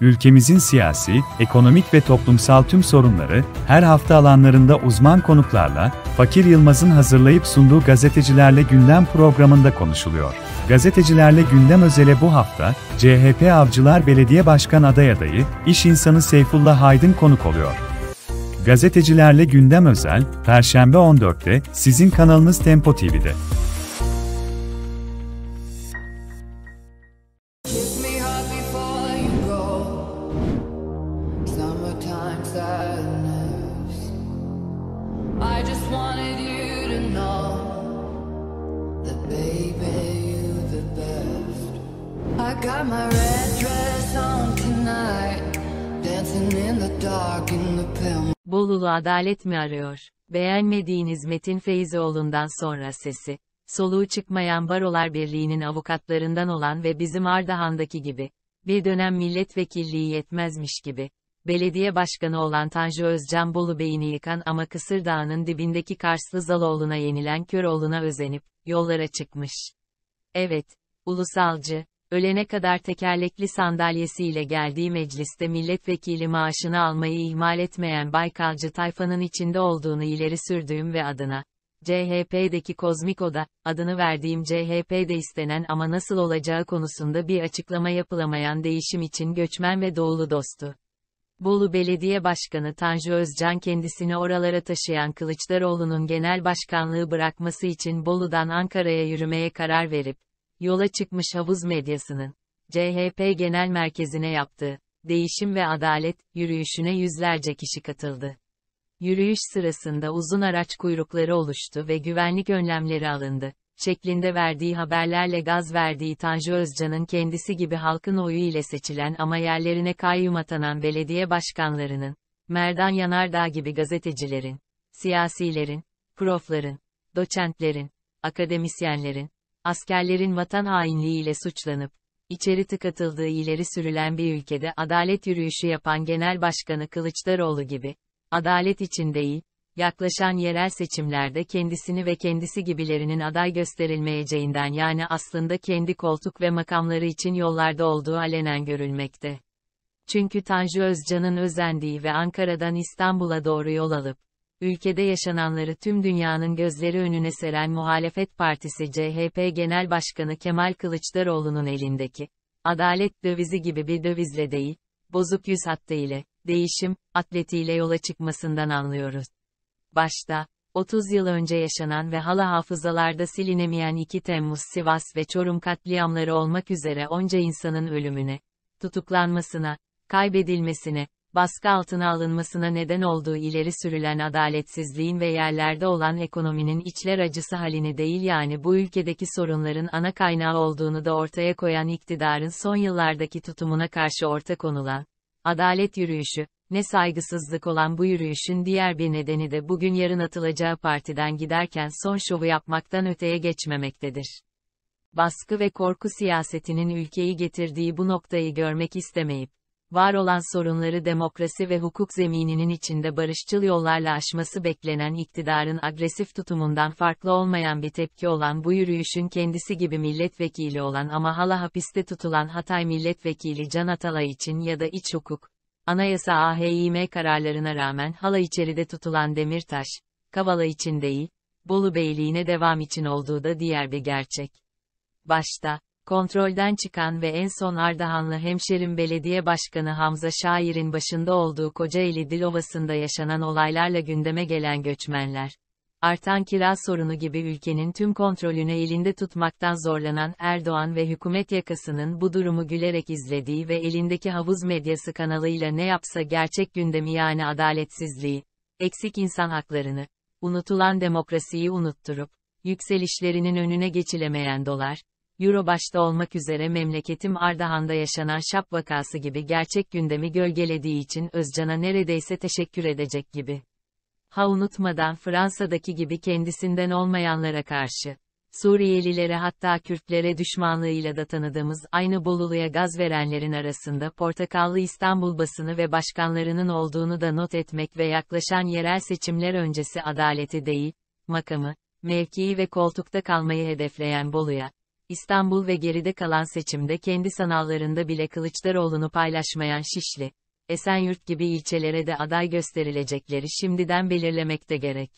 ülkemizin siyasi, ekonomik ve toplumsal tüm sorunları her hafta alanlarında uzman konuklarla Fakir Yılmaz'ın hazırlayıp sunduğu gazetecilerle gündem programında konuşuluyor. Gazetecilerle gündem özele bu hafta CHP Avcılar Belediye Başkan aday adayı iş insanı Seyfullah Aydın konuk oluyor. Gazetecilerle gündem özel Perşembe 14'te sizin kanalınız Tempo TV'de. got my red dress on tonight Dancing in the dark in the pale Bolulu adalet mi arıyor? Beğenmediğiniz Metin Feyzoğlu'ndan sonra sesi, soluğu çıkmayan Barolar Birliği'nin avukatlarından olan ve bizim Ardahan'daki gibi, bir dönem milletvekilliği yetmezmiş gibi, belediye başkanı olan Tanju Özcan Bolu Bey'ini yıkan ama Kısır Dağı'nın dibindeki Karslı Zaloğlu'na yenilen Köroğlu'na özenip, yollara çıkmış. Evet, ulusalcı, ölene kadar tekerlekli sandalyesiyle geldiği mecliste milletvekili maaşını almayı ihmal etmeyen Baykalcı tayfanın içinde olduğunu ileri sürdüğüm ve adına, CHP'deki Kozmik Oda, adını verdiğim CHP'de istenen ama nasıl olacağı konusunda bir açıklama yapılamayan değişim için göçmen ve doğulu dostu. Bolu Belediye Başkanı Tanju Özcan kendisini oralara taşıyan Kılıçdaroğlu'nun genel başkanlığı bırakması için Bolu'dan Ankara'ya yürümeye karar verip, yola çıkmış havuz medyasının, CHP Genel Merkezi'ne yaptığı, değişim ve adalet, yürüyüşüne yüzlerce kişi katıldı. Yürüyüş sırasında uzun araç kuyrukları oluştu ve güvenlik önlemleri alındı. Şeklinde verdiği haberlerle gaz verdiği Tanju Özcan'ın kendisi gibi halkın oyu ile seçilen ama yerlerine kayyum atanan belediye başkanlarının, Merdan Yanardağ gibi gazetecilerin, siyasilerin, profların, doçentlerin, akademisyenlerin, askerlerin vatan hainliğiyle suçlanıp, içeri tıkatıldığı ileri sürülen bir ülkede adalet yürüyüşü yapan Genel Başkanı Kılıçdaroğlu gibi, adalet için değil, yaklaşan yerel seçimlerde kendisini ve kendisi gibilerinin aday gösterilmeyeceğinden yani aslında kendi koltuk ve makamları için yollarda olduğu alenen görülmekte. Çünkü Tanju Özcan'ın özendiği ve Ankara'dan İstanbul'a doğru yol alıp, ülkede yaşananları tüm dünyanın gözleri önüne seren muhalefet partisi CHP Genel Başkanı Kemal Kılıçdaroğlu'nun elindeki, adalet dövizi gibi bir dövizle değil, bozuk yüz hattı ile, değişim, atletiyle yola çıkmasından anlıyoruz. Başta, 30 yıl önce yaşanan ve hala hafızalarda silinemeyen 2 Temmuz Sivas ve Çorum katliamları olmak üzere onca insanın ölümüne, tutuklanmasına, kaybedilmesine, baskı altına alınmasına neden olduğu ileri sürülen adaletsizliğin ve yerlerde olan ekonominin içler acısı halini değil yani bu ülkedeki sorunların ana kaynağı olduğunu da ortaya koyan iktidarın son yıllardaki tutumuna karşı orta konulan, adalet yürüyüşü, ne saygısızlık olan bu yürüyüşün diğer bir nedeni de bugün yarın atılacağı partiden giderken son şovu yapmaktan öteye geçmemektedir. Baskı ve korku siyasetinin ülkeyi getirdiği bu noktayı görmek istemeyip, var olan sorunları demokrasi ve hukuk zemininin içinde barışçıl yollarla aşması beklenen iktidarın agresif tutumundan farklı olmayan bir tepki olan bu yürüyüşün kendisi gibi milletvekili olan ama hala hapiste tutulan Hatay milletvekili Can Atalay için ya da iç hukuk, anayasa AHİM kararlarına rağmen hala içeride tutulan Demirtaş, Kavala için değil, Bolu Beyliğine devam için olduğu da diğer bir gerçek. Başta, kontrolden çıkan ve en son Ardahanlı hemşerim belediye başkanı Hamza Şair'in başında olduğu Kocaeli Dilovası'nda yaşanan olaylarla gündeme gelen göçmenler, artan kira sorunu gibi ülkenin tüm kontrolünü elinde tutmaktan zorlanan Erdoğan ve hükümet yakasının bu durumu gülerek izlediği ve elindeki havuz medyası kanalıyla ne yapsa gerçek gündemi yani adaletsizliği, eksik insan haklarını, unutulan demokrasiyi unutturup, yükselişlerinin önüne geçilemeyen dolar, Euro başta olmak üzere memleketim Ardahan'da yaşanan şap vakası gibi gerçek gündemi gölgelediği için Özcan'a neredeyse teşekkür edecek gibi. Ha unutmadan Fransa'daki gibi kendisinden olmayanlara karşı, Suriyelilere hatta Kürtlere düşmanlığıyla da tanıdığımız aynı Bolulu'ya gaz verenlerin arasında Portakallı İstanbul basını ve başkanlarının olduğunu da not etmek ve yaklaşan yerel seçimler öncesi adaleti değil, makamı, mevkii ve koltukta kalmayı hedefleyen Bolu'ya, İstanbul ve geride kalan seçimde kendi sanallarında bile Kılıçdaroğlu'nu paylaşmayan Şişli, Esenyurt gibi ilçelere de aday gösterilecekleri şimdiden belirlemekte gerek.